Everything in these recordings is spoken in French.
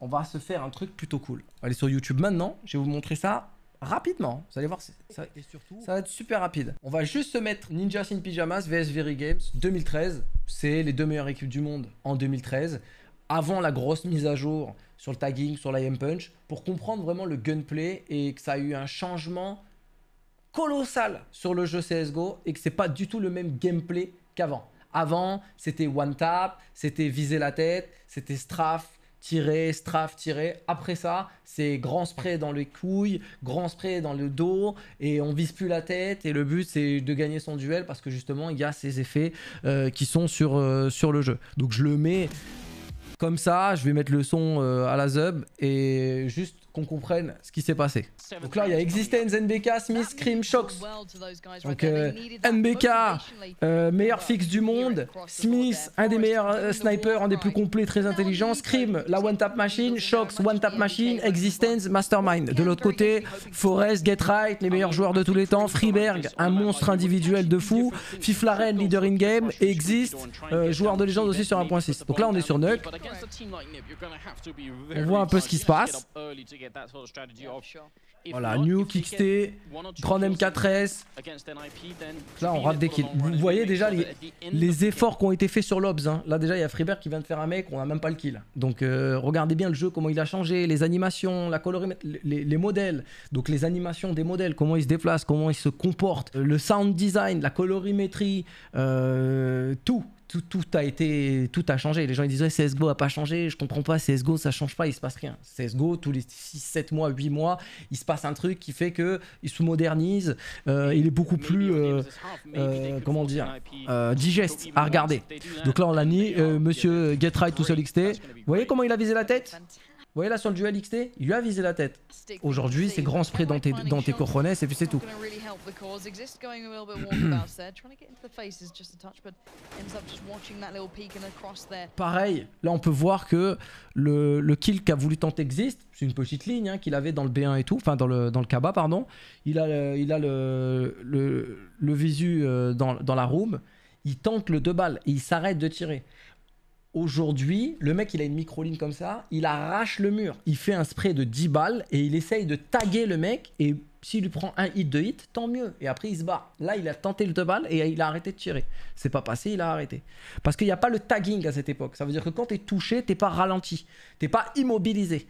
on va se faire un truc plutôt cool. Allez sur YouTube maintenant, je vais vous montrer ça rapidement. Vous allez voir, ça, et surtout, ça va être super rapide. On va juste se mettre Ninja in Pyjamas vs Very Games 2013. C'est les deux meilleures équipes du monde en 2013. Avant la grosse mise à jour sur le tagging, sur l'IM Punch, pour comprendre vraiment le gunplay et que ça a eu un changement colossal sur le jeu CSGO et que c'est pas du tout le même gameplay qu'avant. Avant, Avant c'était one tap, c'était viser la tête, c'était strafe, tirer, strafe, tirer, Après ça, c'est grand spray dans les couilles, grand spray dans le dos, et on vise plus la tête. Et le but, c'est de gagner son duel parce que justement, il y a ces effets euh, qui sont sur, euh, sur le jeu. Donc je le mets comme ça, je vais mettre le son euh, à la zub et juste qu'on comprenne ce qui s'est passé. Donc là, il y a Existence, NBK, Smith, Scream, Shox. Donc euh, NBK, euh, meilleur fixe du monde. Smith, un des meilleurs euh, snipers, un des plus complets, très intelligent. Scream, la One Tap Machine. Shox, One Tap Machine. Existence, Mastermind. De l'autre côté, Forest, Get Right, les meilleurs joueurs de tous les temps. Freeberg, un monstre individuel de fou. Fiflaren, leader in game. Exist, joueur de légende aussi sur 1.6. Donc là, on est sur Nuke. On voit un peu ce qui se passe. Voilà, New, XT, Grand M4S. Là, on rate des kills. Vous voyez déjà les, efforts qui ont été faits sur l'Obs. Hein. Là, déjà, il y a Freeberg qui vient de faire un mec, on n'a même pas le kill. Donc, euh, regardez bien le jeu, comment il a changé, les animations, la les, modèles. Donc, les animations des modèles, comment ils se déplacent, comment ils se comportent, le sound design, la colorimétrie, euh, tout tout, a été, tout a changé. Les gens ils disent CSGO a pas changé, je comprends pas, CSGO ça change pas, il se passe rien. CSGO, tous les 6, 7 mois, 8 mois, il se passe un truc qui fait que il se modernise, euh, il est beaucoup plus, euh, euh, comment dire, digeste à regarder. Donc là on l'a ni monsieur Get tout seul XT, vous voyez comment il a visé la tête vous voyez là sur le duel XT Il lui a visé la tête. Aujourd'hui, c'est grand spray dans tes, dans tes et puis c'est tout. Pareil, là on peut voir que le, le kill qu'a voulu tenter existe. C'est une petite ligne hein, qu'il avait dans le B1 et tout, enfin dans le, dans le Kaba, pardon. Il a, le, il a le, le, visu euh, dans, dans la room. Il tente le 2 balles et il s'arrête de tirer. Aujourd'hui, le mec, il a une micro-ligne comme ça, il arrache le mur, il fait un spray de 10 balles et il essaye de taguer le mec. Et s'il lui prend un hit, deux hits, tant mieux. Et après, il se bat. Là, il a tenté le deux balles et il a arrêté de tirer. C'est pas passé, il a arrêté. Parce qu'il n'y a pas le tagging à cette époque. Ça veut dire que quand tu es touché, t'es pas ralenti, t'es pas immobilisé.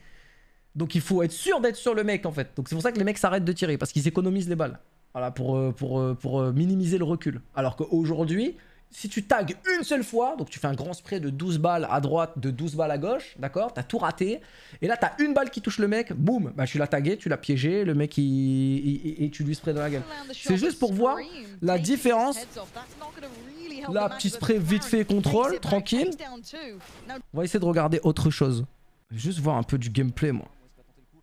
Donc il faut être sûr d'être sur le mec en fait. Donc c'est pour ça que les mecs s'arrêtent de tirer parce qu'ils économisent les balles. Voilà, pour, euh, pour, euh, pour euh, minimiser le recul. Alors qu'aujourd'hui, si tu tags une seule fois, donc tu fais un grand spray de 12 balles à droite, de 12 balles à gauche, d'accord T'as tout raté. Et là, t'as une balle qui touche le mec, boum, bah tu l'as tagué, tu l'as piégé, le mec, il, et tu lui spray dans la gueule. C'est juste pour voir la différence. Là, petit spray vite fait, contrôle, tranquille. On va essayer de regarder autre chose. Juste voir un peu du gameplay, moi.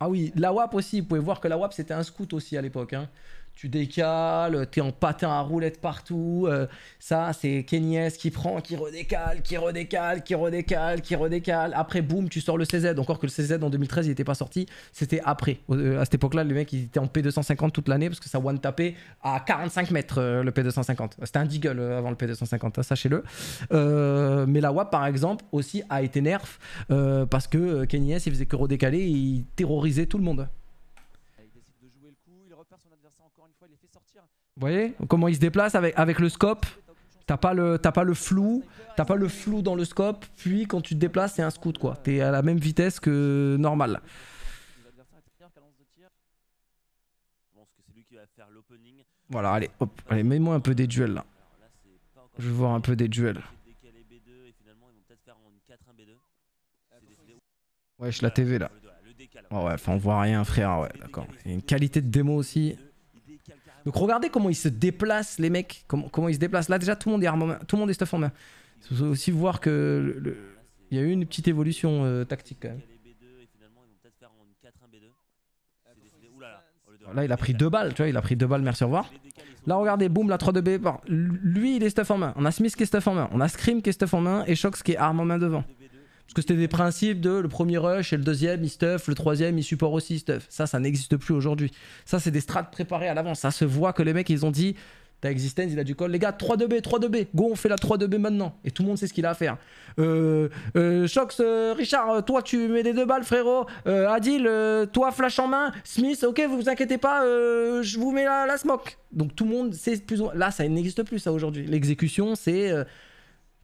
Ah oui, la WAP aussi, vous pouvez voir que la WAP, c'était un scout aussi à l'époque. Hein tu décales, t'es en patin à roulette partout. Euh, ça, c'est Kenyes qui prend, qui redécale, qui redécale, qui redécale, qui redécale. Après, boum, tu sors le CZ. Encore que le CZ en 2013, il n'était pas sorti. C'était après. Euh, à cette époque-là, les mecs, ils étaient en P250 toute l'année parce que ça one-tapait à 45 mètres euh, le P250. C'était un deagle avant le P250, hein, sachez-le. mais la WAP, par exemple, aussi a été nerf parce que Kenyes, il faisait que redécaler et il terrorisait tout le monde. Vous voyez Comment il se déplace avec, avec le scope. T'as pas, le, pas le flou, t'as pas le flou dans le scope, puis quand tu te déplaces, c'est un scout quoi. T'es à la même vitesse que normal. Voilà, allez, hop, allez, mets-moi un peu des duels là. Je veux voir un peu des duels. Wesh, la TV là. ouais, on voit rien frère, ouais, d'accord. Il y a une qualité de démo aussi. Donc regardez comment ils se déplacent, les mecs. Comment, ils se déplacent. Là, déjà, tout le monde est armé, tout le monde est stuff en main. Il faut aussi voir que y a eu une petite évolution euh, tactique quand même. Là, il a pris deux balles, tu vois, il a pris deux balles, merci, au revoir. Là, regardez, boum, la 3 2 B. Lui, il est stuff en main. On a Smith qui est stuff en main. On a Scream qui est stuff en main et Shox qui est arme en main devant. Parce que c'était des principes de le premier rush et le deuxième il stuff, le troisième il support aussi stuff. Ça, ça n'existe plus aujourd'hui. Ça, c'est des strats préparés à l'avance. Ça se voit que les mecs, ils ont dit ta Existence, il a du col. Les gars, 3-2B, 3-2B. Go, on fait la 3-2B maintenant. Et tout le monde sait ce qu'il a à faire. Euh, euh Shox, euh, Richard, euh, toi, tu mets des deux balles, frérot. Adil, toi, flash en main. Smith, ok, vous vous inquiétez pas, je vous mets la, la, smoke. Donc tout le monde sait plus ou moins. Là, ça n'existe plus, ça, aujourd'hui. L'exécution, c'est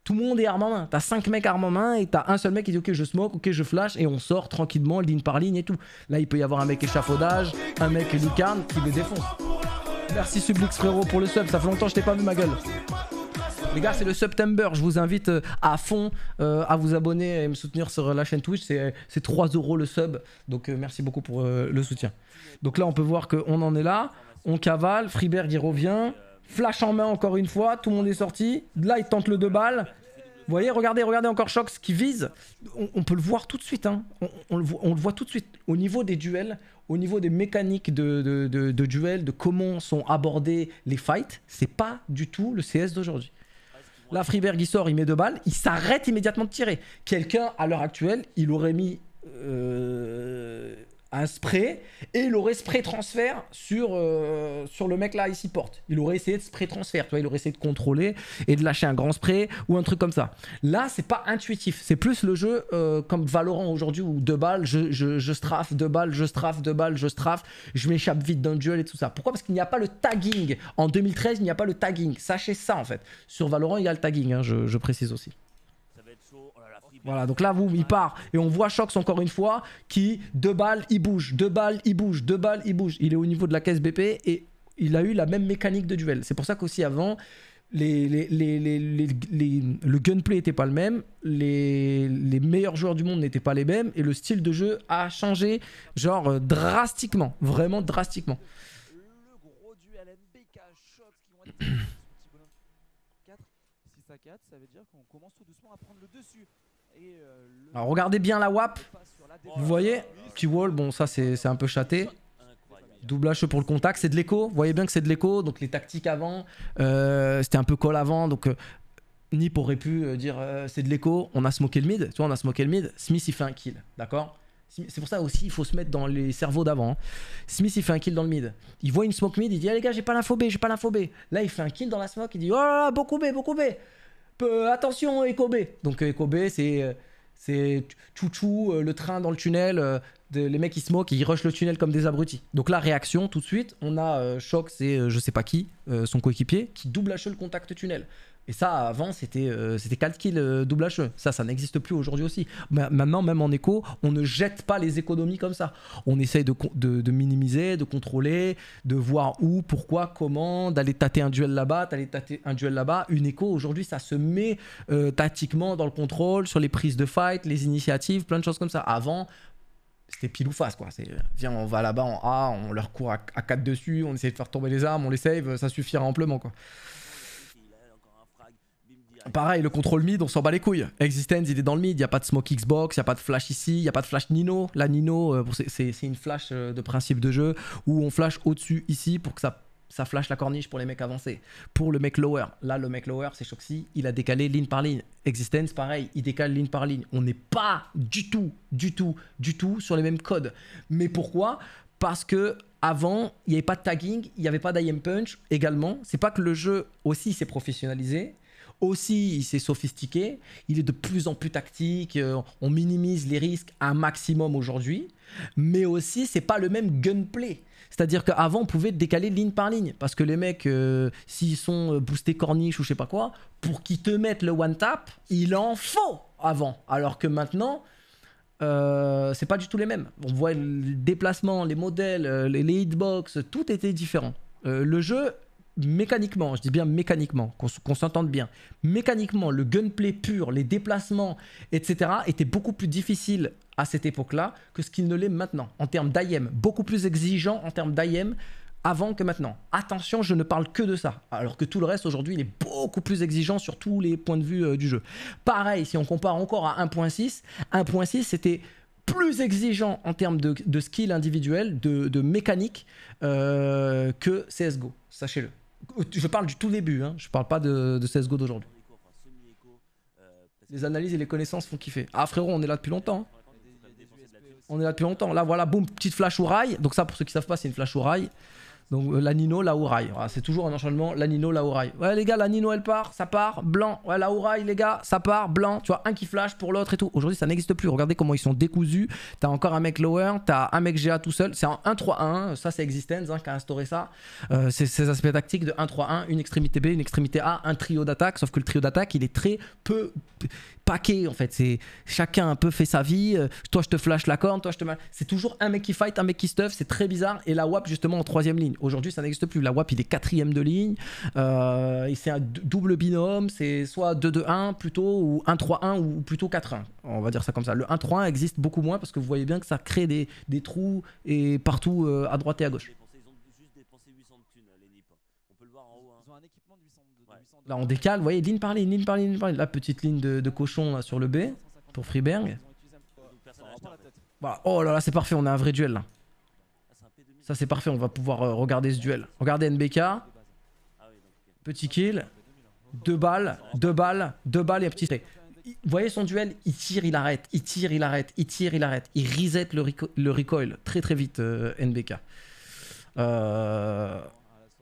tout le monde est arme en main. T'as 5 mecs armes en main et t'as un seul mec qui dit ok je smoke, ok je flash et on sort tranquillement ligne par ligne et tout. Là il peut y avoir un mec échafaudage, un mec lucarne qui les défonce. Merci Sublix frérot pour le sub, ça fait longtemps que je t'ai pas vu ma gueule. Les gars, c'est le September. Je vous invite euh, à fond euh, à vous abonner et me soutenir sur euh, la chaîne Twitch. C'est 3 euros le sub. Donc merci beaucoup pour le soutien. Donc là, on peut voir qu'on en est là. On cavale. Freeberg, y revient. Flash en main encore une fois, tout le monde est sorti. Là, il tente le 2 balles. Vous voyez, regardez, regardez encore Shox qui vise. On, peut le voir tout de suite. Hein. On, le voit, tout de suite. Au niveau des duels, au niveau des mécaniques de, de, duel, de comment sont abordés les fights, c'est pas du tout le CS d'aujourd'hui. Là, Freeberg, il sort, il met deux balles, il s'arrête immédiatement de tirer. Quelqu'un, à l'heure actuelle, il aurait mis... Euh, un spray et il aurait spray transfert sur, euh, sur le mec là ici porte. Il aurait essayé de spray transfert, tu vois, il aurait essayé de contrôler et de lâcher un grand spray ou un truc comme ça. Là, c'est pas intuitif, c'est plus le jeu euh, comme Valorant aujourd'hui où deux balles, je, je, deux balles, je strafe, deux balles, je strafe, je m'échappe vite d'un duel et tout ça. Pourquoi Parce qu'il n'y a pas le tagging. En 2013, il n'y a pas le tagging. Sachez ça en fait. Sur Valorant, il y a le tagging, hein, je précise aussi. Voilà, donc là, vous, il part. Et on voit Shox encore une fois qui, deux balles, il bouge, deux balles, il bouge, deux balles, il bouge. Il est au niveau de la caisse BP et il a eu la même mécanique de duel. C'est pour ça qu'aussi avant, les, le gunplay n'était pas le même, les, meilleurs joueurs du monde n'étaient pas les mêmes, et le style de jeu a changé, genre euh, drastiquement, vraiment drastiquement. Le gros duel 4, 6 à 4, ça veut dire qu'on commence tout doucement à prendre le dessus. Euh, Alors regardez bien la WAP. Vous voyez Petit wall, bon ça c'est un peu chaté Double H pour le contact, c'est de l'écho. Vous voyez bien que c'est de l'écho, donc les tactiques avant, euh, c'était un peu call avant, donc euh, Nip aurait pu euh, dire c'est de l'écho, on a smoké le mid, tu vois, on a smoké le mid, Smith il fait un kill, d'accord c'est pour ça aussi, il faut se mettre dans les cerveaux d'avant. Hein. Smith, il fait un kill dans le mid. Il voit une smoke mid, il dit Ah les gars, j'ai pas l'info B, j'ai pas l'info B. Là, il fait un kill dans la smoke, il dit Oh beaucoup B, beaucoup B. « euh, Attention, attention, Ekobe Donc euh, Ekobe c'est euh, c'est chouchou, le train dans le tunnel, de, les mecs ils se moquent, ils rushent le tunnel comme des abrutis. Donc la réaction tout de suite, on a Choc, c'est je sais pas qui, son coéquipier, qui double hache le contact tunnel. Et ça, avant, c'était 4 euh, kills euh, double HE. Ça, ça n'existe plus aujourd'hui aussi. maintenant, même en écho on ne jette pas les économies comme ça. On essaye de, de, de minimiser, de contrôler, de voir où, pourquoi, comment, d'aller tâter un duel là-bas, d'aller tâter un duel là-bas. Une écho aujourd'hui, ça se met euh, tactiquement dans le contrôle, sur les prises de fight, les initiatives, plein de choses comme ça. Avant, c'était pile ou face quoi. C'est viens, on va là-bas en A, on leur court à, 4 dessus, on essaie de faire tomber les armes, on les save, ça suffira amplement quoi pareil, le contrôle mid, on s'en bat les couilles. Existence, il est dans le mid, il n'y a pas de smoke Xbox, il n'y a pas de flash ici, il n'y a pas de flash Nino. La Nino, euh, c'est une flash euh, de principe de jeu où on flash au-dessus ici pour que ça, ça flash la corniche pour les mecs avancés. Pour le mec lower, là, le mec lower, c'est Shoxi, il a décalé ligne par ligne. Existence, pareil, il décale ligne par ligne. On n'est pas du tout, du tout, du tout sur les mêmes codes. Mais pourquoi Parce que avant, il n'y avait pas de tagging, il n'y avait pas d'IM punch également. C'est pas que le jeu aussi s'est professionnalisé, aussi, il s'est sophistiqué, il est de plus en plus tactique, euh, on minimise les risques un maximum aujourd'hui, mais aussi, c'est pas le même gunplay. C'est-à-dire qu'avant, on pouvait décaler ligne par ligne. Parce que les mecs, euh, s'ils sont euh, boostés corniche ou je sais pas quoi, pour qu'ils te mettent le one tap, il en faut avant. Alors que maintenant, euh, c'est pas du tout les mêmes. On voit le déplacement, les modèles, les, hitbox, tout était différent. le jeu mécaniquement, je dis bien mécaniquement, qu'on s'entende bien, mécaniquement, le gunplay pur, les déplacements, etc., était beaucoup plus difficile à cette époque-là que ce qu'il ne l'est maintenant, en termes d'IM, beaucoup plus exigeant en termes d'IM avant que maintenant. Attention, je ne parle que de ça, alors que tout le reste aujourd'hui, il est beaucoup plus exigeant sur tous les points de vue euh, du jeu. Pareil, si on compare encore à 1.6, 1.6 c'était plus exigeant en termes de, de skill individuel, de, mécanique euh, que CSGO, sachez-le. Je parle du tout début, hein. je parle pas de, de CSGO d'aujourd'hui. Les analyses et les connaissances font kiffer. Ah frérot, on est là depuis longtemps. Hein. On est là depuis longtemps. Là, voilà, boum, petite flash ou rail. Donc ça, pour ceux qui savent pas, c'est une flash ou rail. Donc euh, la Nino, la Ouraille. c'est toujours un enchaînement, la Nino, la Ouraille. Ouais les gars, la Nino elle part, ça part, blanc. Ouais la Ouraille les gars, ça part, blanc. Tu vois, un qui flash pour l'autre et tout. Aujourd'hui ça n'existe plus, regardez comment ils sont décousus. T'as encore un mec lower, t'as un mec GA tout seul. C'est en 1-3-1, ça c'est Existence hein, qui a instauré ça. Euh, c'est ces aspects tactiques de 1-3-1, une extrémité B, une extrémité A, un trio d'attaque. Sauf que le trio d'attaque il est très peu paquet en fait. C'est chacun un peu fait sa vie. Euh, toi je te flash la corne, toi je te C'est toujours un mec qui fight, un mec qui stuff. C'est très bizarre. Et la WAP justement en troisième ligne. Aujourd'hui ça n'existe plus. La WAP il est quatrième de ligne. et euh, c'est un double binôme. C'est soit 2-2-1 plutôt ou 1-3-1 ou plutôt 4-1. On va dire ça comme ça. Le 1-3-1 existe beaucoup moins parce que vous voyez bien que ça crée des, trous et partout euh, à droite et à gauche. Là, on décale, vous voyez, ligne par ligne, ligne par ligne, La petite ligne de, cochon sur le B pour Freeberg. Oh là là, c'est parfait, on a un vrai duel là. Ça, c'est parfait, on va pouvoir euh, regarder ce duel. Regardez NBK. Petit kill. Deux balles, deux balles, deux balles et un petit Vous voyez son duel Il tire, il arrête, il tire, il arrête, il tire, il arrête. Il reset le, recoil très très vite, euh, NBK. Euh,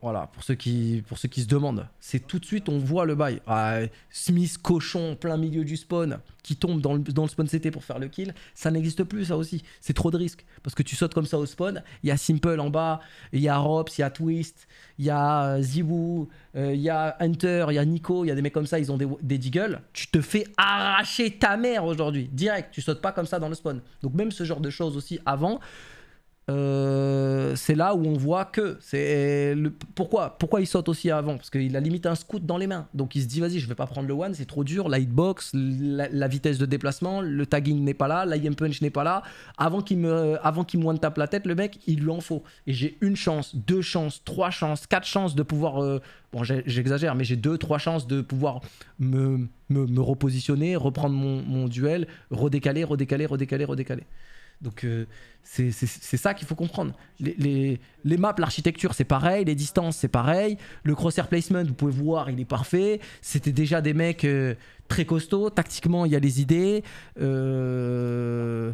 voilà, pour ceux qui, pour ceux qui se demandent. C'est tout de suite, on voit le bail. Ah, Smith, cochon, plein milieu du spawn, qui tombe dans le, dans le spawn CT pour faire le kill. Ça n'existe plus, ça aussi. C'est trop de risques. Parce que tu sautes comme ça au spawn, il y a Simple en bas, il y a Rops, il y a Twist, il y a euh, zibou euh, il y a Hunter, il y a Nico, il y a des mecs comme ça, ils ont des, des Tu te fais arracher ta mère aujourd'hui. Direct, tu sautes pas comme ça dans le spawn. Donc même ce genre de choses aussi avant euh, c'est là où on voit que. C'est le, pourquoi Pourquoi il saute aussi avant Parce qu'il a limite un scout dans les mains. Donc il se dit vas-y, je vais pas prendre le one, c'est trop dur. La hitbox, la, vitesse de déplacement, le tagging n'est pas là, l'IM punch n'est pas là. Avant qu'il me, avant qu'il one tape la tête, le mec, il lui en faut. Et j'ai une chance, deux chances, trois chances, quatre chances de pouvoir. Euh, bon, j'exagère, mais j'ai deux, trois chances de pouvoir me, me, repositionner, reprendre mon duel, redécaler, redécaler, redécaler, redécaler. Donc euh, c'est ça qu'il faut comprendre. Les, les, les maps, l'architecture, c'est pareil, les distances, c'est pareil. Le crosshair placement, vous pouvez voir, il est parfait. C'était déjà des mecs euh, très costauds. Tactiquement, il y a les idées. Euh,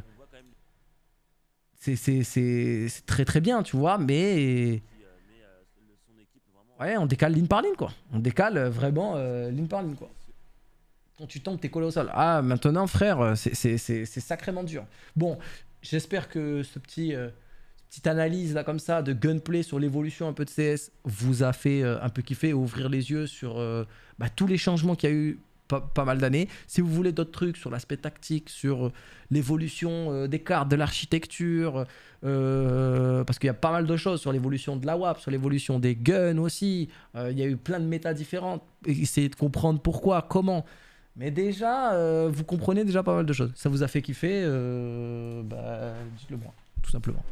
c'est très très bien, tu vois, mais... Ouais, on décale ligne par ligne, quoi. On décale vraiment ligne par ligne, quoi quand tu tombes, t'es collé au sol. Ah, maintenant, frère, c'est sacrément dur. Bon, j'espère que ce petit, euh, petite analyse là comme ça de gunplay sur l'évolution un peu de CS vous a fait euh, un peu kiffer, ouvrir les yeux sur euh, bah, tous les changements qu'il y a eu pas, mal d'années. Si vous voulez d'autres trucs sur l'aspect tactique, sur l'évolution des cartes, de l'architecture, parce qu'il y a pas mal de choses sur l'évolution de la WAP, sur l'évolution des guns aussi, il y a eu plein de méta différentes, essayer de comprendre pourquoi, comment. Mais déjà, euh, vous comprenez déjà pas mal de choses. Ça vous a fait kiffer, euh, bah, dites-le moi, tout simplement.